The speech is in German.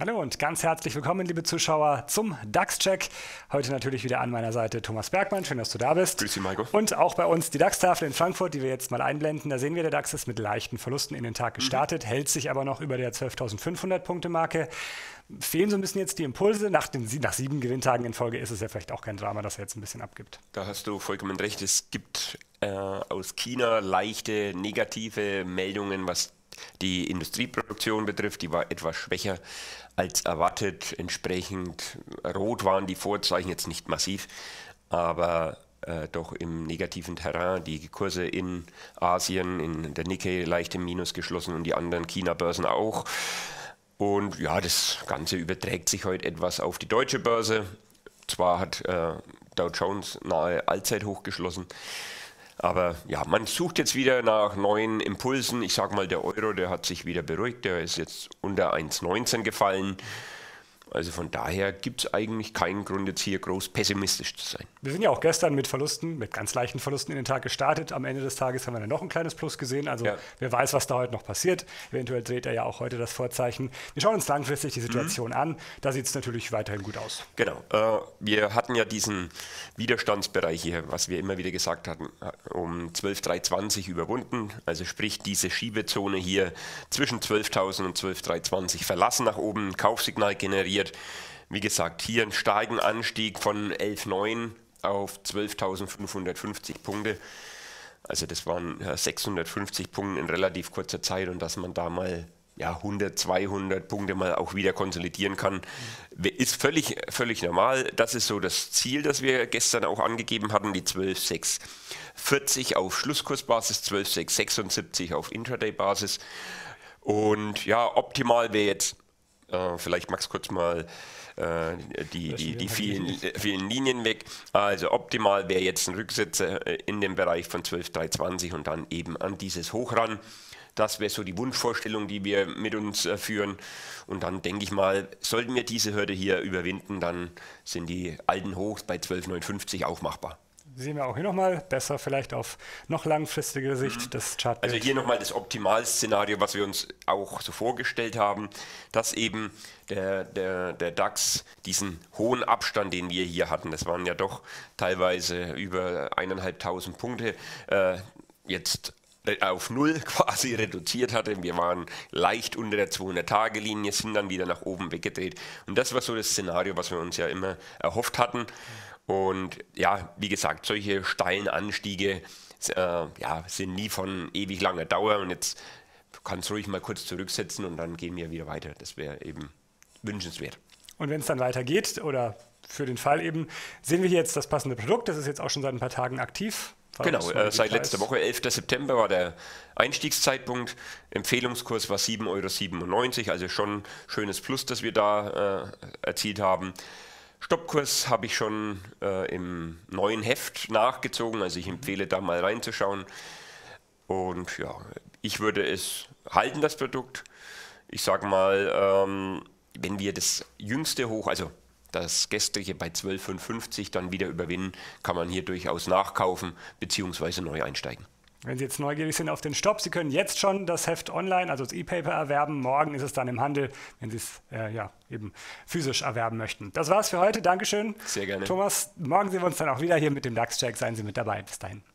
Hallo und ganz herzlich willkommen, liebe Zuschauer, zum DAX-Check. Heute natürlich wieder an meiner Seite Thomas Bergmann. Schön, dass du da bist. Grüß dich, Michael. Und auch bei uns die DAX-Tafel in Frankfurt, die wir jetzt mal einblenden. Da sehen wir, der DAX ist mit leichten Verlusten in den Tag mhm. gestartet, mhm. hält sich aber noch über der 12.500-Punkte-Marke. Fehlen so ein bisschen jetzt die Impulse. Nach, den, nach sieben Gewinntagen in Folge ist es ja vielleicht auch kein Drama, dass er jetzt ein bisschen abgibt. Da hast du vollkommen recht. Es gibt äh, aus China leichte negative Meldungen, was die Industrieproduktion betrifft, die war etwas schwächer als erwartet. Entsprechend rot waren die Vorzeichen jetzt nicht massiv, aber äh, doch im negativen Terrain. Die Kurse in Asien, in der Nikkei leicht im Minus geschlossen und die anderen China-Börsen auch. Und ja, das Ganze überträgt sich heute etwas auf die deutsche Börse. Zwar hat äh, Dow Jones nahe Allzeithoch geschlossen, aber ja, man sucht jetzt wieder nach neuen Impulsen. Ich sage mal, der Euro, der hat sich wieder beruhigt. Der ist jetzt unter 1,19 gefallen. Also von daher gibt es eigentlich keinen Grund, jetzt hier groß pessimistisch zu sein. Wir sind ja auch gestern mit Verlusten, mit ganz leichten Verlusten in den Tag gestartet. Am Ende des Tages haben wir dann noch ein kleines Plus gesehen. Also ja. wer weiß, was da heute noch passiert. Eventuell dreht er ja auch heute das Vorzeichen. Wir schauen uns langfristig die Situation mhm. an. Da sieht es natürlich weiterhin gut aus. Genau. Äh, wir hatten ja diesen Widerstandsbereich hier, was wir immer wieder gesagt hatten, um 12.320 überwunden. Also sprich diese Schiebezone hier zwischen 12.000 und 12.320 verlassen nach oben, Kaufsignal generiert wird. Wie gesagt, hier einen starken Anstieg von 11,9 auf 12.550 Punkte. Also das waren 650 Punkte in relativ kurzer Zeit und dass man da mal ja, 100, 200 Punkte mal auch wieder konsolidieren kann, ist völlig, völlig normal. Das ist so das Ziel, das wir gestern auch angegeben hatten, die 12,640 auf Schlusskursbasis, 12,676 auf Intraday-Basis. Und ja, optimal wäre jetzt äh, vielleicht magst du kurz mal äh, die, die, die vielen, vielen Linien weg. Also optimal wäre jetzt ein Rücksitzer äh, in dem Bereich von 12.320 und dann eben an dieses Hoch ran. Das wäre so die Wunschvorstellung, die wir mit uns äh, führen. Und dann denke ich mal, sollten wir diese Hürde hier überwinden, dann sind die alten Hochs bei 12,950 auch machbar sehen wir auch hier nochmal besser vielleicht auf noch langfristige mhm. Sicht mhm. das Chartbild. Also hier nochmal das Optimalszenario, was wir uns auch so vorgestellt haben, dass eben der, der, der DAX diesen hohen Abstand, den wir hier hatten, das waren ja doch teilweise über eineinhalbtausend Punkte, äh, jetzt äh, auf Null quasi reduziert hatte. Wir waren leicht unter der 200-Tage-Linie, sind dann wieder nach oben weggedreht. Und das war so das Szenario, was wir uns ja immer erhofft hatten. Und ja, wie gesagt, solche steilen Anstiege äh, ja, sind nie von ewig langer Dauer. Und jetzt kannst du ruhig mal kurz zurücksetzen und dann gehen wir wieder weiter. Das wäre eben wünschenswert. Und wenn es dann weitergeht oder für den Fall eben, sehen wir hier jetzt das passende Produkt. Das ist jetzt auch schon seit ein paar Tagen aktiv. War genau, äh, seit letzter Woche, 11. September war der Einstiegszeitpunkt. Empfehlungskurs war 7,97 Euro, also schon ein schönes Plus, das wir da äh, erzielt haben. Stoppkurs habe ich schon äh, im neuen Heft nachgezogen, also ich empfehle da mal reinzuschauen. Und ja, ich würde es halten, das Produkt. Ich sage mal, ähm, wenn wir das jüngste Hoch, also das gestrige bei 12,55 dann wieder überwinden, kann man hier durchaus nachkaufen bzw. neu einsteigen. Wenn Sie jetzt neugierig sind auf den Stopp, Sie können jetzt schon das Heft online, also das E-Paper erwerben. Morgen ist es dann im Handel, wenn Sie es äh, ja, eben physisch erwerben möchten. Das war's für heute. Dankeschön. Sehr gerne. Thomas, morgen sehen wir uns dann auch wieder hier mit dem DAX-Check. Seien Sie mit dabei. Bis dahin.